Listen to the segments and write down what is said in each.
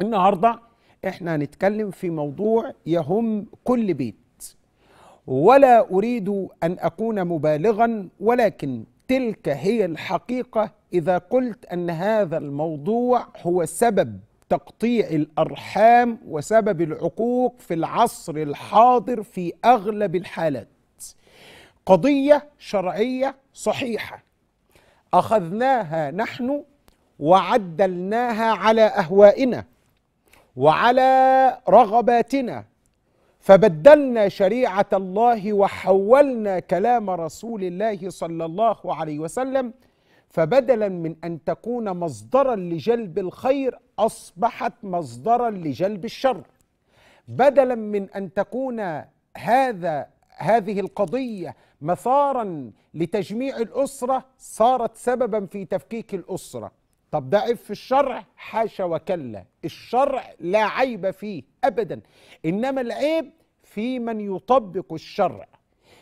النهارده احنا هنتكلم في موضوع يهم كل بيت ولا اريد ان اكون مبالغا ولكن تلك هي الحقيقه اذا قلت ان هذا الموضوع هو سبب تقطيع الارحام وسبب العقوق في العصر الحاضر في اغلب الحالات قضيه شرعيه صحيحه اخذناها نحن وعدلناها على اهوائنا وعلى رغباتنا فبدلنا شريعه الله وحولنا كلام رسول الله صلى الله عليه وسلم فبدلا من ان تكون مصدرا لجلب الخير اصبحت مصدرا لجلب الشر بدلا من ان تكون هذا هذه القضيه مثارا لتجميع الاسره صارت سببا في تفكيك الاسره طب ده عيب في الشرع حاشا وكلا الشرع لا عيب فيه ابدا انما العيب في من يطبق الشرع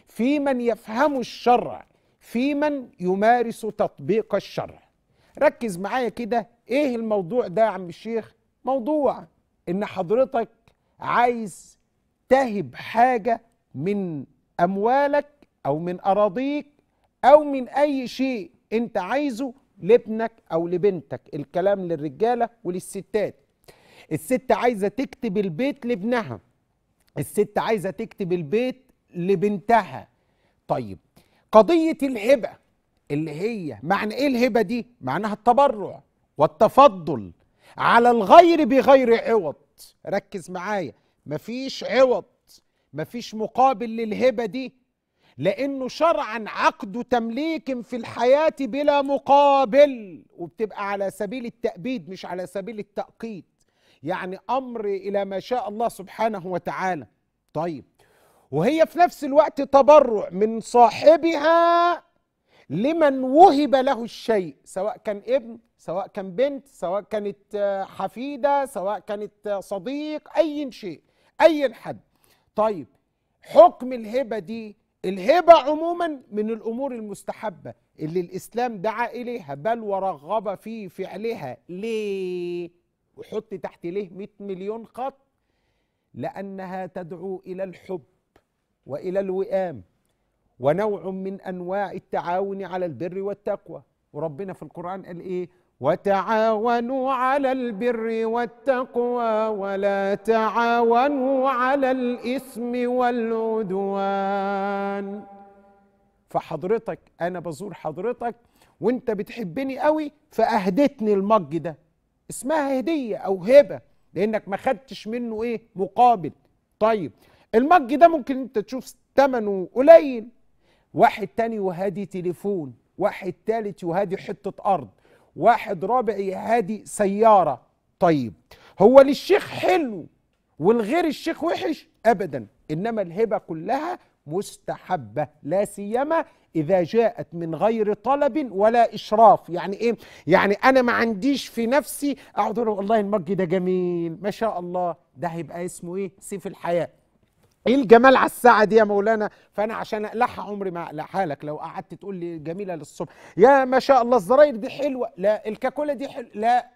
في من يفهم الشرع في من يمارس تطبيق الشرع ركز معايا كده ايه الموضوع ده يا عم الشيخ موضوع ان حضرتك عايز تهب حاجه من اموالك او من اراضيك او من اي شيء انت عايزه لابنك او لبنتك الكلام للرجاله وللستات الست عايزه تكتب البيت لابنها الست عايزه تكتب البيت لبنتها طيب قضيه الهبه اللي هي معنى ايه الهبه دي معناها التبرع والتفضل على الغير بغير عوض ركز معايا مفيش عوض مفيش مقابل للهبه دي لأنه شرعا عقد تمليك في الحياة بلا مقابل وبتبقى على سبيل التأبيد مش على سبيل التأقيد يعني أمر إلى ما شاء الله سبحانه وتعالى طيب وهي في نفس الوقت تبرع من صاحبها لمن وهب له الشيء سواء كان ابن سواء كان بنت سواء كانت حفيدة سواء كانت صديق أي شيء أي حد طيب حكم الهبة دي الهبة عموما من الأمور المستحبة اللي الإسلام دعا إليها بل ورغب في فعلها ليه؟ وحط تحت ليه 100 مليون خط لأنها تدعو إلى الحب وإلى الوئام ونوع من أنواع التعاون على البر والتقوى وربنا في القرآن قال إيه؟ وتعاونوا على البر والتقوى ولا تعاونوا على الإثم والعدوان فحضرتك أنا بزور حضرتك وانت بتحبني قوي فأهدتني المج ده اسمها هدية أو هبة لأنك ما خدتش منه إيه مقابل طيب المج ده ممكن انت تشوف ثمنه قليل واحد تاني وهادي تليفون واحد تالت وهادي حتة أرض واحد رابع يهادي سيارة طيب هو للشيخ حلو والغير الشيخ وحش أبدا إنما الهبة كلها مستحبة لا سيما إذا جاءت من غير طلب ولا إشراف يعني إيه؟ يعني أنا ما عنديش في نفسي أقعد أقول والله المج ده جميل ما شاء الله ده هيبقى اسمه إيه؟ سيف الحياة ايه الجمال على الساعه دي يا مولانا فانا عشان اقلعها عمري ما اقلعها لك لو قعدت تقول لي جميله للصبح يا ما شاء الله الزراير دي حلوه لا الكاكولا دي حلوه لا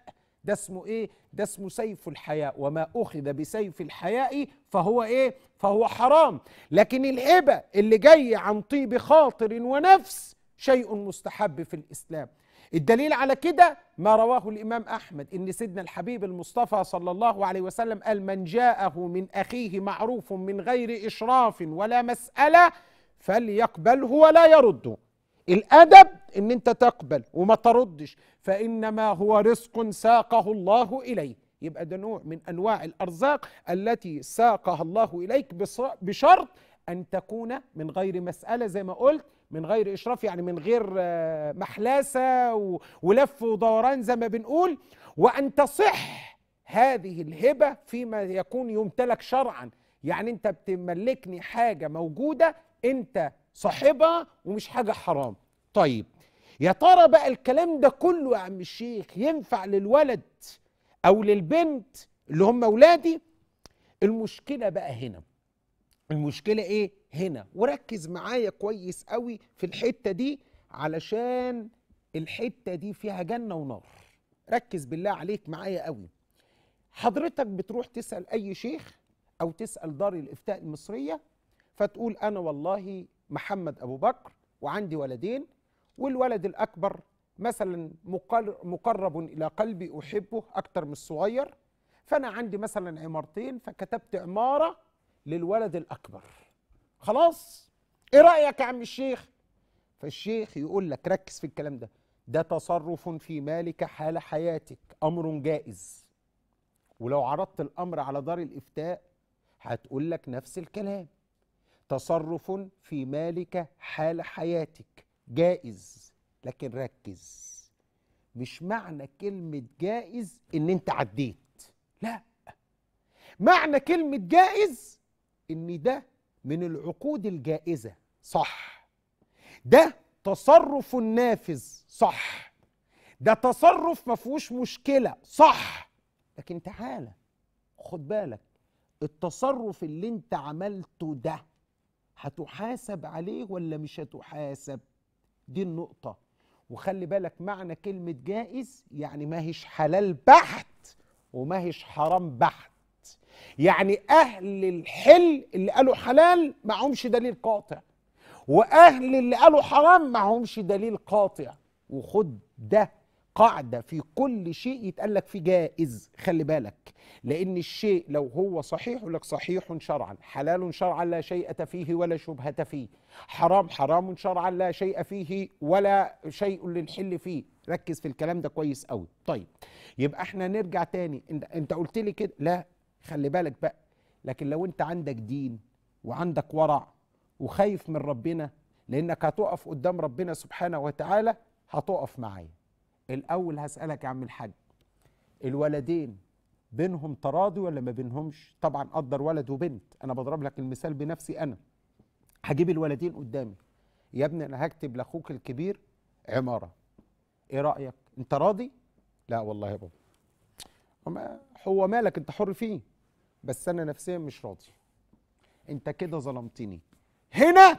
ده اسمه ايه ده اسمه سيف الحياء وما اخذ بسيف الحياء فهو ايه فهو حرام لكن الهبه اللي جاي عن طيب خاطر ونفس شيء مستحب في الاسلام الدليل على كده ما رواه الإمام أحمد إن سيدنا الحبيب المصطفى صلى الله عليه وسلم قال من جاءه من أخيه معروف من غير إشراف ولا مسألة فليقبله ولا يرده الأدب إن أنت تقبل وما تردش فإنما هو رزق ساقه الله إليه يبقى ده نوع من أنواع الأرزاق التي ساقها الله إليك بشرط أن تكون من غير مسألة زي ما قلت من غير إشراف يعني من غير آه، محلاسة ولف ودوران زي ما بنقول وأن تصح هذه الهبة فيما يكون يمتلك شرعا يعني أنت بتملكني حاجة موجودة أنت صاحبها ومش حاجة حرام طيب يا ترى بقى الكلام ده كله يا عم الشيخ ينفع للولد أو للبنت اللي هم أولادي المشكلة بقى هنا المشكله ايه هنا وركز معايا كويس قوي في الحته دي علشان الحته دي فيها جنه ونار ركز بالله عليك معايا قوي حضرتك بتروح تسال اي شيخ او تسال دار الافتاء المصريه فتقول انا والله محمد ابو بكر وعندي ولدين والولد الاكبر مثلا مقرب الى قلبي احبه اكتر من الصغير فانا عندي مثلا عمارتين فكتبت عماره للولد الأكبر خلاص إيه رأيك يا عم الشيخ فالشيخ يقول لك ركز في الكلام ده ده تصرف في مالك حال حياتك أمر جائز ولو عرضت الأمر على دار الإفتاء هتقول لك نفس الكلام تصرف في مالك حال حياتك جائز لكن ركز مش معنى كلمة جائز إن أنت عديت لا معنى كلمة جائز ان ده من العقود الجائزه صح ده تصرف نافذ صح ده تصرف ما فيهوش مشكله صح لكن تعالى خد بالك التصرف اللي انت عملته ده هتحاسب عليه ولا مش هتحاسب دي النقطة وخلي بالك معنى كلمة جائز يعني ما هيش حلال بحت وما هيش حرام بحت يعني اهل الحل اللي قالوا حلال معهمش دليل قاطع واهل اللي قالوا حرام معهمش دليل قاطع وخد ده قاعده في كل شيء يتقال لك فيه جائز خلي بالك لان الشيء لو هو صحيح لك صحيح شرعا حلال شرعا لا شيء فيه ولا شبهه فيه حرام حرام شرعا لا شيء فيه ولا شيء للحل فيه ركز في الكلام ده كويس قوي طيب يبقى احنا نرجع تاني انت قلت لي كده لا خلي بالك بقى لكن لو انت عندك دين وعندك ورع وخايف من ربنا لانك هتقف قدام ربنا سبحانه وتعالى هتقف معايا الاول هسالك يا عم الحاج الولدين بينهم تراضي ولا ما بينهمش طبعا قدر ولد وبنت انا بضرب لك المثال بنفسي انا هجيب الولدين قدامي يا ابني انا هكتب لاخوك الكبير عماره ايه رايك انت راضي لا والله يا بابا هو مالك انت حر فيه بس انا نفسيا مش راضي انت كده ظلمتني هنا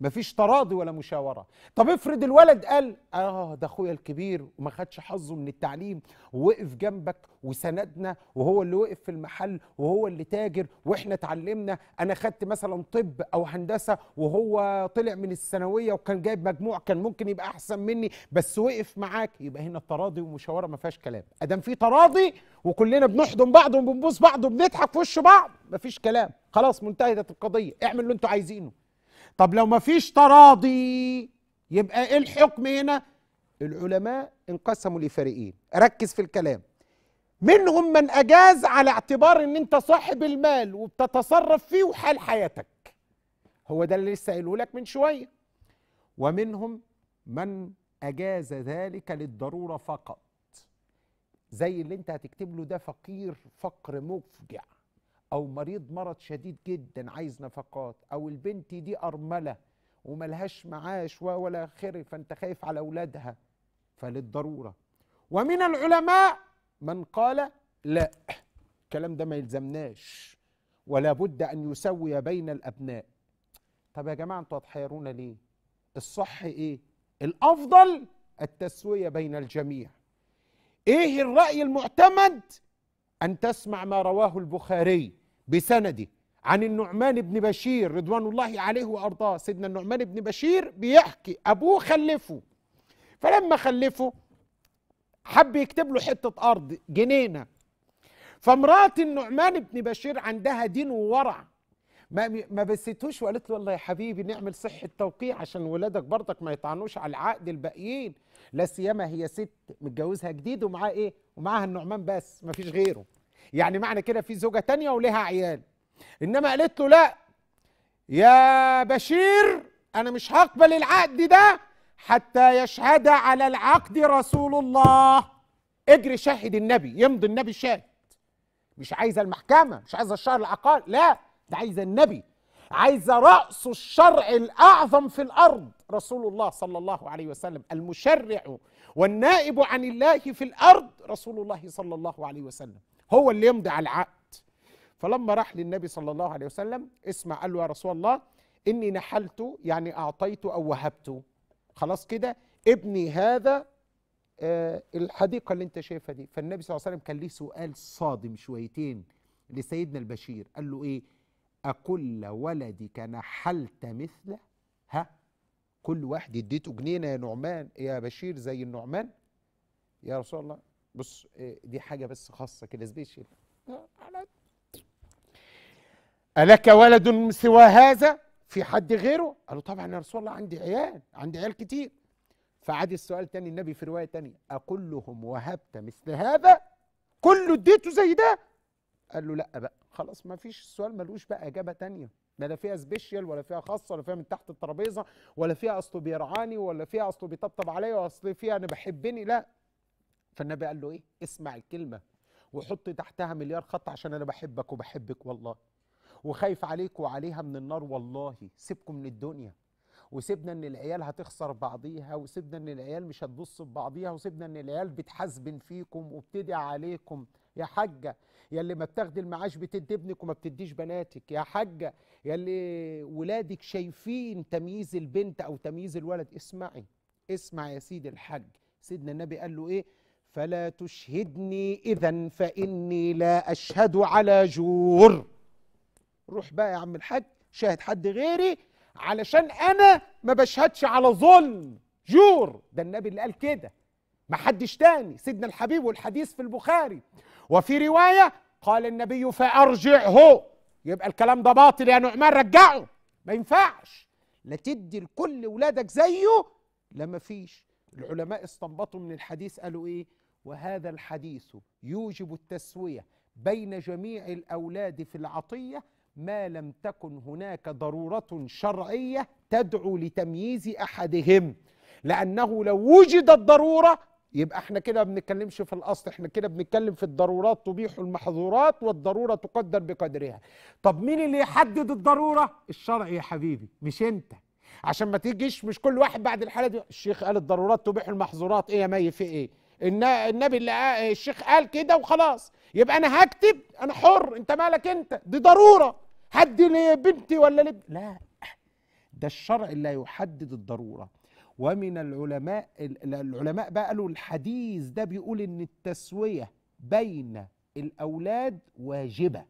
مفيش تراضي ولا مشاوره طب افرض الولد قال اه ده اخويا الكبير وما خدش حظه من التعليم ووقف جنبك وسندنا وهو اللي وقف في المحل وهو اللي تاجر واحنا اتعلمنا انا خدت مثلا طب او هندسه وهو طلع من الثانويه وكان جايب مجموع كان ممكن يبقى احسن مني بس وقف معاك يبقى هنا التراضي ومشاوره ما فيهاش كلام ادام في تراضي وكلنا بنحضن بعض وبنبوس بعض وبنضحك في وش بعض مفيش كلام خلاص منتهت القضيه اعمل اللي انتوا عايزينه طب لو ما فيش تراضي يبقى ايه الحكم هنا العلماء انقسموا لفريقين ركز في الكلام منهم من اجاز على اعتبار ان انت صاحب المال وبتتصرف فيه وحال حياتك هو ده اللي لسه قايله لك من شويه ومنهم من اجاز ذلك للضروره فقط زي اللي انت هتكتب له ده فقير فقر مفجع او مريض مرض شديد جدا عايز نفقات او البنت دي ارمله وملهاش معاش ولا خير فانت خايف على اولادها فللضروره ومن العلماء من قال لا الكلام ده ما يلزمناش ولا بد ان يسوي بين الابناء طب يا جماعه انتوا هتحيرونا ليه الصح ايه الافضل التسويه بين الجميع ايه الراي المعتمد أن تسمع ما رواه البخاري بسنده عن النعمان بن بشير رضوان الله عليه وأرضاه سيدنا النعمان بن بشير بيحكي أبوه خلفه فلما خلفه حب يكتب له حتة أرض جنينة فمرات النعمان بن بشير عندها دين وورع ما ما بستوش وقالت له والله يا حبيبي نعمل صحه توقيع عشان ولادك برضك ما يطعنوش على العقد الباقيين لا سيما هي ست متجوزها جديد ومعاه ايه ومعاها النعمان بس ما فيش غيره يعني معنى كده في زوجه تانية ولها عيال انما قالت له لا يا بشير انا مش هقبل العقد ده حتى يشهد على العقد رسول الله اجري شاهد النبي يمضي النبي شاهد مش عايزه المحكمه مش عايزه الشهر العقار لا ده عايزه النبي عايزه راس الشرع الاعظم في الارض رسول الله صلى الله عليه وسلم المشرع والنائب عن الله في الارض رسول الله صلى الله عليه وسلم هو اللي يمضي على العقد فلما راح للنبي صلى الله عليه وسلم اسمع قال له يا رسول الله اني نحلت يعني اعطيت او وهبت خلاص كده ابني هذا آه الحديقه اللي انت شايفها دي فالنبي صلى الله عليه وسلم كان ليه سؤال صادم شويتين لسيدنا البشير قال له ايه أكل ولدك نحلت مثله ها كل واحد اديته جنينة يا نعمان يا بشير زي النعمان يا رسول الله بص إيه، دي حاجة بس خاصة كده سبيشل ألك ولد سوى هذا في حد غيره قالوا طبعا يا رسول الله عندي عيال عندي عيال كتير فعاد السؤال تاني النبي في رواية تانية أقول لهم وهبت مثل هذا كله اديته زي ده قال له لا بقى خلاص ما فيش السؤال ملوش بقى اجابه تانية لا لا فيها سبيشال ولا فيها خاصه ولا فيها من تحت الترابيزه ولا فيها اصله بيرعاني ولا فيها اصله بيطبطب عليا واصل فيها انا بحبني لا فالنبي قال له ايه اسمع الكلمه وحط تحتها مليار خط عشان انا بحبك وبحبك والله وخايف عليك وعليها من النار والله سيبكم من الدنيا وسيبنا ان العيال هتخسر بعضيها وسيبنا ان العيال مش هتبص ببعضيها وسيبنا ان العيال بتحاسبن فيكم وبتدعي عليكم يا حجة يا اللي ما بتاخدي المعاش بتدي ابنك وما بتديش بناتك يا حجة يا اللي ولادك شايفين تمييز البنت أو تمييز الولد اسمعي اسمع يا سيدي الحاج سيدنا النبي قال له إيه فلا تشهدني إذا فإني لا أشهد على جور روح بقى يا عم الحاج شاهد حد غيري علشان انا ما بشهدش على ظلم جور ده النبي اللي قال كده ما حدش تاني سيدنا الحبيب والحديث في البخاري وفي روايه قال النبي فارجعه يبقى الكلام ده باطل يا نعمان رجعه ما ينفعش لا تدي لكل ولادك زيه لا مفيش العلماء استنبطوا من الحديث قالوا ايه وهذا الحديث يوجب التسويه بين جميع الاولاد في العطيه ما لم تكن هناك ضرورة شرعية تدعو لتمييز أحدهم لأنه لو وجدت ضرورة يبقى احنا كده ما بنتكلمش في الاصل احنا كده بنتكلم في الضرورات تبيح المحظورات والضروره تقدر بقدرها طب مين اللي يحدد الضروره الشرع يا حبيبي مش انت عشان ما تيجيش مش كل واحد بعد الحاله دي الشيخ قال الضرورات تبيح المحظورات ايه يا مي في ايه النبي اللي الشيخ قال كده وخلاص يبقى انا هكتب انا حر انت مالك انت دي ضروره هدي لي بنتي ولا لب لا ده الشرع اللي يحدد الضروره ومن العلماء العلماء بقى قالوا الحديث ده بيقول ان التسويه بين الاولاد واجبه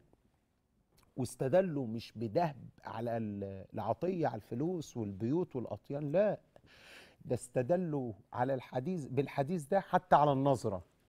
واستدلوا مش بدهب على العطيه على الفلوس والبيوت والاطيان لا ده استدلوا على الحديث بالحديث ده حتى على النظره